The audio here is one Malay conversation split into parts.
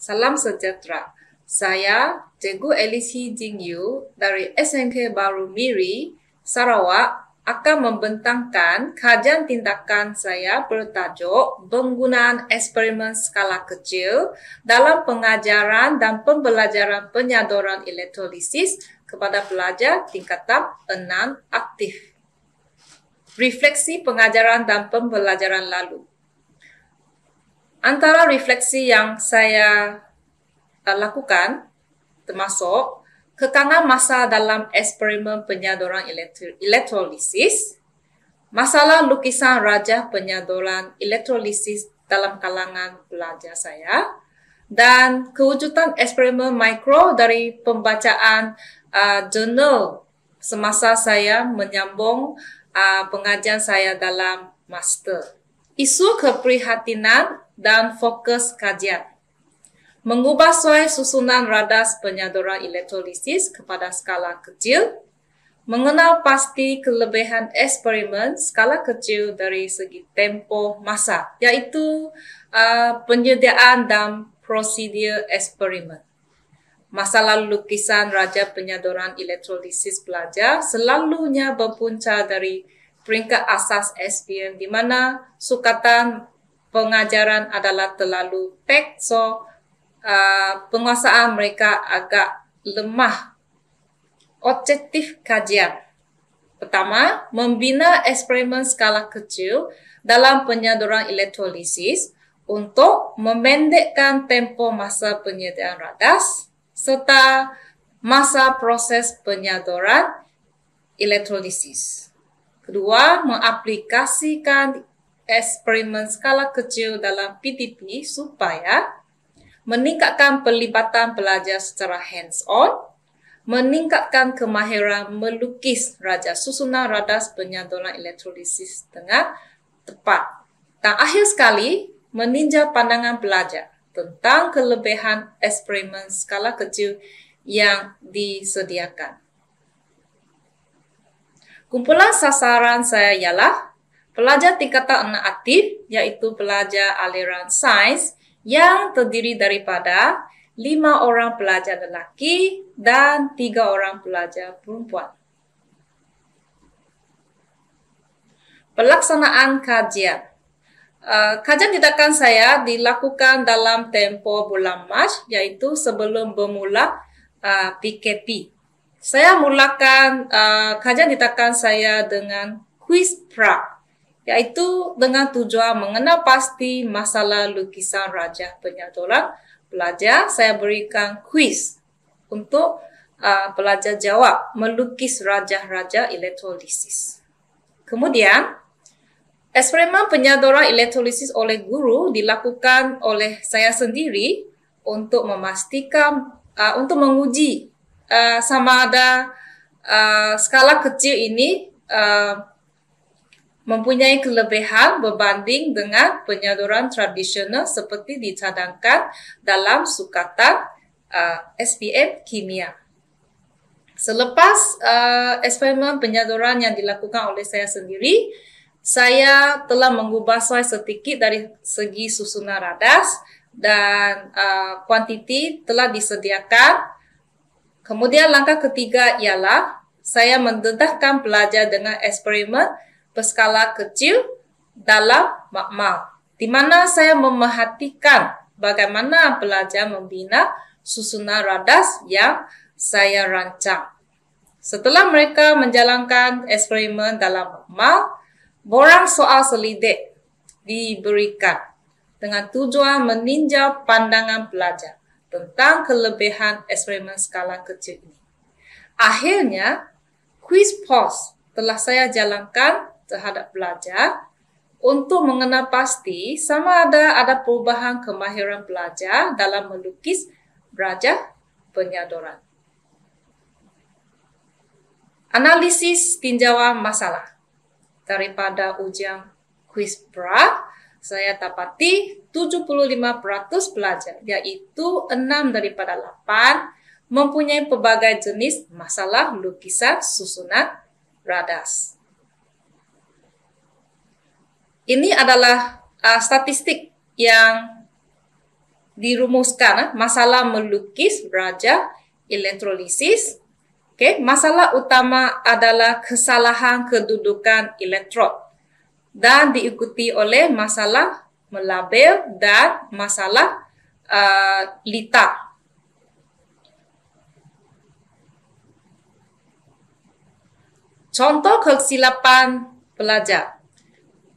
Salam sejahtera. Saya Cikgu Alice Hee Jing Yu dari SNK Baru Miri, Sarawak akan membentangkan kajian tindakan saya bertajuk penggunaan eksperimen skala kecil dalam pengajaran dan pembelajaran penyadaran elektrolisis kepada pelajar tingkatan enam aktif. Refleksi pengajaran dan pembelajaran lalu antara refleksi yang saya uh, lakukan termasuk kekangan masa dalam eksperimen penyadoran elektrolisis, masalah lukisan raja penyadoran elektrolisis dalam kalangan pelajar saya, dan kewujudan eksperimen mikro dari pembacaan uh, jurnal semasa saya menyambung uh, pengajian saya dalam master isu keprihatinan dan fokus kajian. Mengubah suai susunan radas penyaduran elektrolisis kepada skala kecil, mengenal pasti kelebihan eksperimen skala kecil dari segi tempo masa, iaitu uh, penyediaan dan prosedur eksperimen. Masalah lukisan raja penyaduran elektrolisis pelajar selalunya berpunca dari peringkat asas SPM di mana sukatan pengajaran adalah terlalu pek so uh, penguasaan mereka agak lemah objektif kajian pertama membina eksperimen skala kecil dalam penyaduran elektrolisis untuk memendekkan tempo masa penyediaan radas serta masa proses penyaduran elektrolisis. Kedua, mengaplikasikan eksperimen skala kecil dalam PTP supaya meningkatkan pelibatan pelajar secara hands-on, meningkatkan kemahiran melukis raja susunan radas penyandolan elektrolisis dengan tepat. Dan akhir sekali, meninjau pandangan pelajar tentang kelebihan eksperimen skala kecil yang disediakan. Kumpulan sasaran saya ialah pelajar tingkatan 6 aktif iaitu pelajar aliran sains yang terdiri daripada 5 orang pelajar lelaki dan 3 orang pelajar perempuan. Pelaksanaan kajian Uh, kajian tindakan saya dilakukan dalam tempoh bulan Mac iaitu sebelum bermula uh, eh, PKP saya mulakan uh, kajian ditakan saya dengan quiz pra, yaitu dengan tujuan mengenal pasti masalah lukisan Raja Penyadolan. Pelajar saya berikan quiz untuk uh, pelajar jawab melukis raja-raja elektrolisis. Kemudian, eksperimen penyadolan elektrolisis oleh guru dilakukan oleh saya sendiri untuk memastikan uh, untuk menguji uh, sama ada uh, skala kecil ini uh, mempunyai kelebihan berbanding dengan penyaluran tradisional seperti dicadangkan dalam sukatan uh, SPM kimia. Selepas uh, eksperimen penyaluran yang dilakukan oleh saya sendiri, saya telah mengubah suai sedikit dari segi susunan radas dan uh, kuantiti telah disediakan Kemudian langkah ketiga ialah saya mendedahkan pelajar dengan eksperimen berskala kecil dalam makmal di mana saya memerhatikan bagaimana pelajar membina susunan radas yang saya rancang. Setelah mereka menjalankan eksperimen dalam makmal, borang soal selidik diberikan dengan tujuan meninjau pandangan pelajar tentang kelebihan eksperimen skala kecil ini. Akhirnya, quiz post telah saya jalankan terhadap pelajar untuk mengenal pasti sama ada ada perubahan kemahiran pelajar dalam melukis raja penyadoran. Analisis tinjauan masalah daripada ujian quiz bra saya dapati 75% pelajar, yaitu 6 daripada 8, mempunyai pelbagai jenis masalah lukisan susunan radas. Ini adalah uh, statistik yang dirumuskan uh, masalah melukis raja elektrolisis. okay. masalah utama adalah kesalahan kedudukan elektron dan diikuti oleh masalah melabel dan masalah uh, lita. Contoh kesilapan pelajar.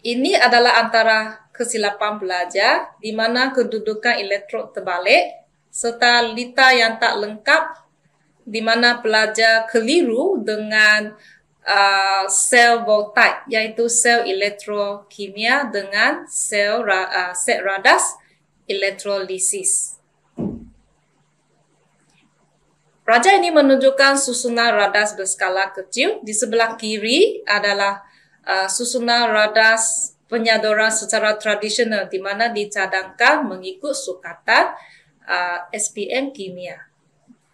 Ini adalah antara kesilapan pelajar di mana kedudukan elektrod terbalik serta lita yang tak lengkap di mana pelajar keliru dengan Uh, sel voltaik iaitu sel elektrokimia dengan sel ra, uh, set radas elektrolisis. Raja ini menunjukkan susunan radas berskala kecil. Di sebelah kiri adalah uh, susunan radas penyadoran secara tradisional di mana dicadangkan mengikut sukatan uh, SPM kimia.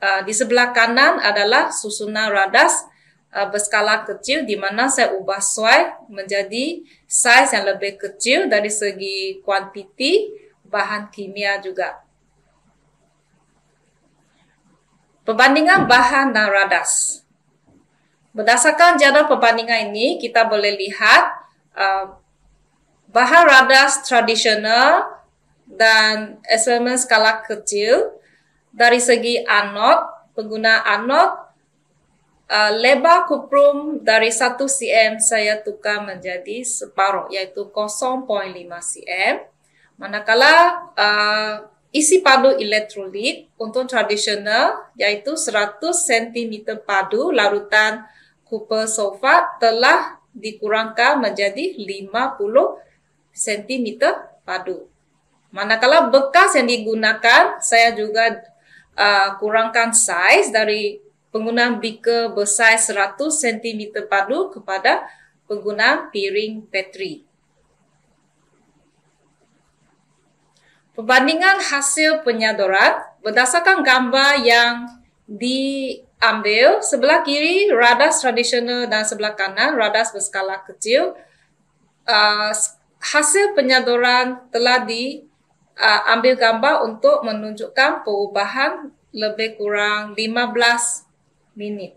Uh, di sebelah kanan adalah susunan radas uh, berskala kecil di mana saya ubah suai menjadi saiz yang lebih kecil dari segi kuantiti bahan kimia juga. Perbandingan bahan dan radas. Berdasarkan jadual perbandingan ini, kita boleh lihat uh, bahan radas tradisional dan eksperimen skala kecil dari segi anod, pengguna anod uh, lebar kuprum dari 1 cm saya tukar menjadi separuh iaitu 0.5 cm. Manakala uh, isi padu elektrolit untuk tradisional iaitu 100 cm padu larutan kuper sulfat telah dikurangkan menjadi 50 cm padu. Manakala bekas yang digunakan saya juga uh, kurangkan size dari penggunaan bika besar 100 cm padu kepada pengguna piring petri. Perbandingan hasil penyadoran berdasarkan gambar yang diambil sebelah kiri radas tradisional dan sebelah kanan radas berskala kecil. Uh, hasil penyadoran telah diambil ah, uh, gambar untuk menunjukkan perubahan lebih kurang 15 minute.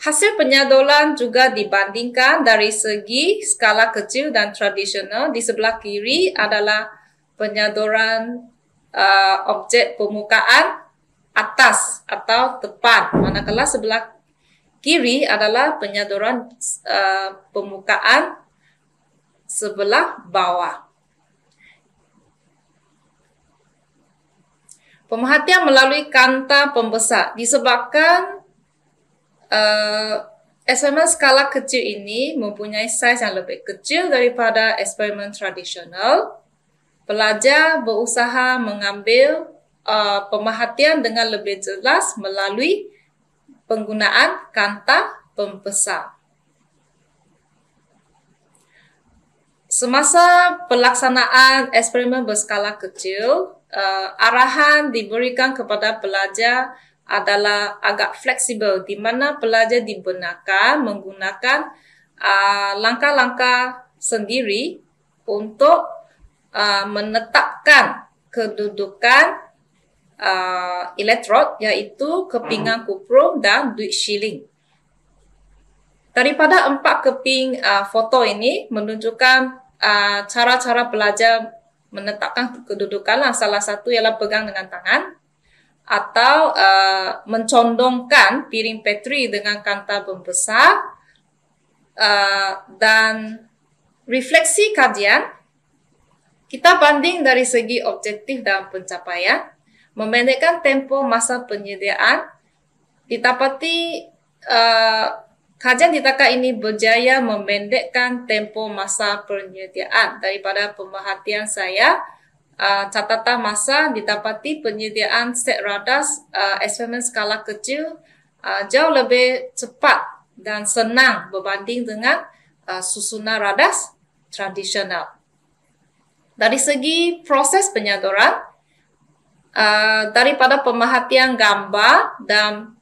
Hasil penyadolan juga dibandingkan dari segi skala kecil dan tradisional. Di sebelah kiri adalah penyadolan uh, objek permukaan atas atau depan. Manakala sebelah kiri adalah penyadolan uh, permukaan sebelah bawah. pemerhatian melalui kanta pembesar disebabkan uh, eksperimen skala kecil ini mempunyai saiz yang lebih kecil daripada eksperimen tradisional. Pelajar berusaha mengambil uh, pemerhatian dengan lebih jelas melalui penggunaan kanta pembesar. Semasa pelaksanaan eksperimen berskala kecil, uh, arahan diberikan kepada pelajar adalah agak fleksibel di mana pelajar dibenarkan menggunakan uh, langkah-langkah sendiri untuk uh, menetapkan kedudukan uh, elektrod iaitu kepingan kuprum dan duit shilling. Daripada empat keping uh, foto ini menunjukkan uh, cara-cara pelajar menetapkan kedudukanlah salah satu ialah pegang dengan tangan atau uh, mencondongkan piring petri dengan kanta pembesar uh, eh, dan refleksi kajian kita banding dari segi objektif dalam pencapaian memendekkan tempo masa penyediaan ditapati uh, Kajian Ditaka ini berjaya memendekkan tempo masa penyediaan. Daripada pemerhatian saya, uh, catatan masa ditapati penyediaan set radas uh, eksperimen skala kecil uh, jauh lebih cepat dan senang berbanding dengan uh, susunan radas tradisional. Dari segi proses penyadaran, uh, daripada pemerhatian gambar dan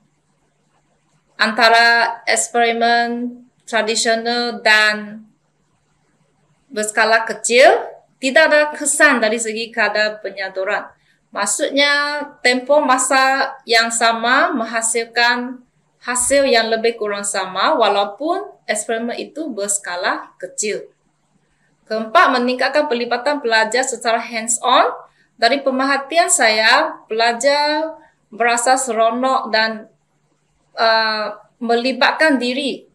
antara eksperimen tradisional dan berskala kecil tidak ada kesan dari segi kadar penyaduran. Maksudnya tempo masa yang sama menghasilkan hasil yang lebih kurang sama walaupun eksperimen itu berskala kecil. Keempat, meningkatkan pelibatan pelajar secara hands-on. Dari pemerhatian saya, pelajar merasa seronok dan Uh, melibatkan diri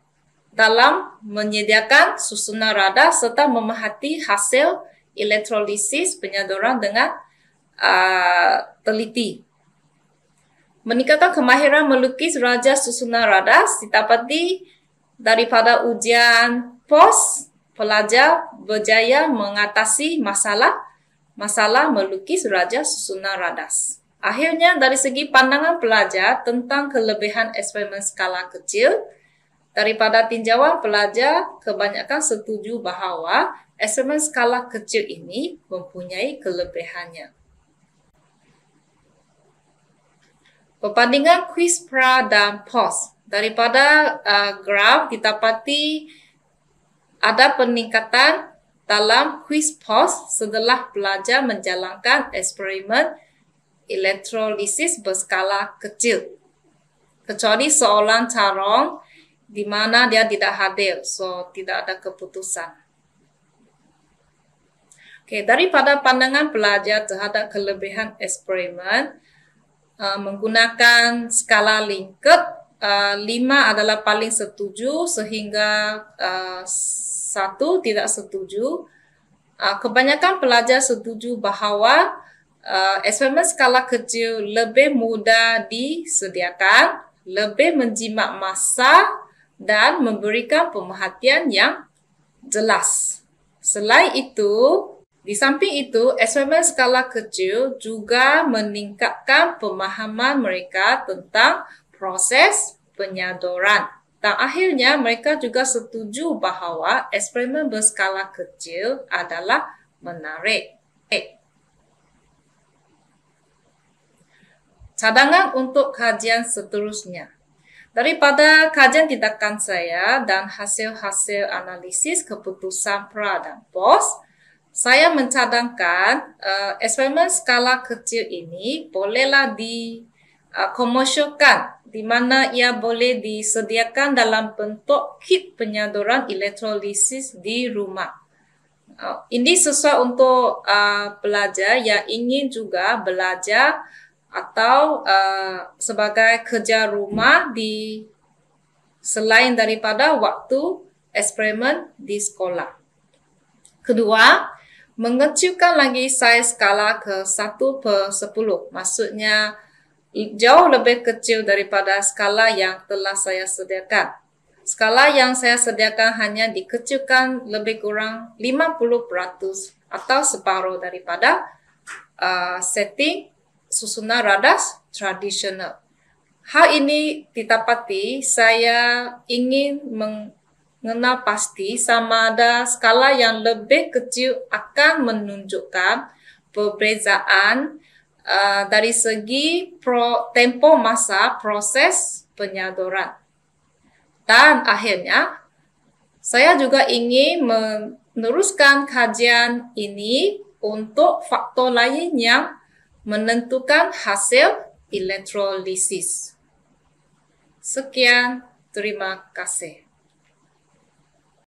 dalam menyediakan susunan radar serta memerhati hasil elektrolisis penyedaran dengan uh, teliti. Meningkatkan kemahiran melukis raja susunan radar didapati daripada ujian pos pelajar berjaya mengatasi masalah masalah melukis raja susunan radar. Akhirnya dari segi pandangan pelajar tentang kelebihan eksperimen skala kecil, daripada tinjauan pelajar kebanyakan setuju bahawa eksperimen skala kecil ini mempunyai kelebihannya. Perbandingan kuis pra dan post daripada uh, graf ditapati ada peningkatan dalam kuis post setelah pelajar menjalankan eksperimen elektrolisis berskala kecil. Kecuali seorang calon di mana dia tidak hadir, so tidak ada keputusan. Okay, daripada pandangan pelajar terhadap kelebihan eksperimen, uh, menggunakan skala lingkup, uh, lima adalah paling setuju sehingga uh, satu tidak setuju. Uh, kebanyakan pelajar setuju bahawa uh, eksperimen skala kecil lebih mudah disediakan, lebih menjimat masa dan memberikan pemerhatian yang jelas. Selain itu, di samping itu, eksperimen skala kecil juga meningkatkan pemahaman mereka tentang proses penyadoran. Dan akhirnya mereka juga setuju bahawa eksperimen berskala kecil adalah menarik. Eh, cadangan untuk kajian seterusnya. Daripada kajian tindakan saya dan hasil-hasil analisis keputusan PRA dan POS, saya mencadangkan uh, eksperimen skala kecil ini bolehlah dikomersialkan eh, uh, di mana ia boleh disediakan dalam bentuk kit penyaduran elektrolisis di rumah. Uh, ini sesuai untuk uh, pelajar yang ingin juga belajar atau uh, sebagai kerja rumah di selain daripada waktu eksperimen di sekolah. Kedua, mengecilkan lagi saiz skala ke 1 per 10. Maksudnya jauh lebih kecil daripada skala yang telah saya sediakan. Skala yang saya sediakan hanya dikecilkan lebih kurang 50% atau separuh daripada uh, setting Susunan Radas tradisional. Hal ini ditapati saya ingin mengenal pasti sama ada skala yang lebih kecil akan menunjukkan perbezaan uh, dari segi pro, tempo masa proses penyadoran. Dan akhirnya, saya juga ingin meneruskan kajian ini untuk faktor lain yang menentukan hasil elektrolisis. Sekian, terima kasih.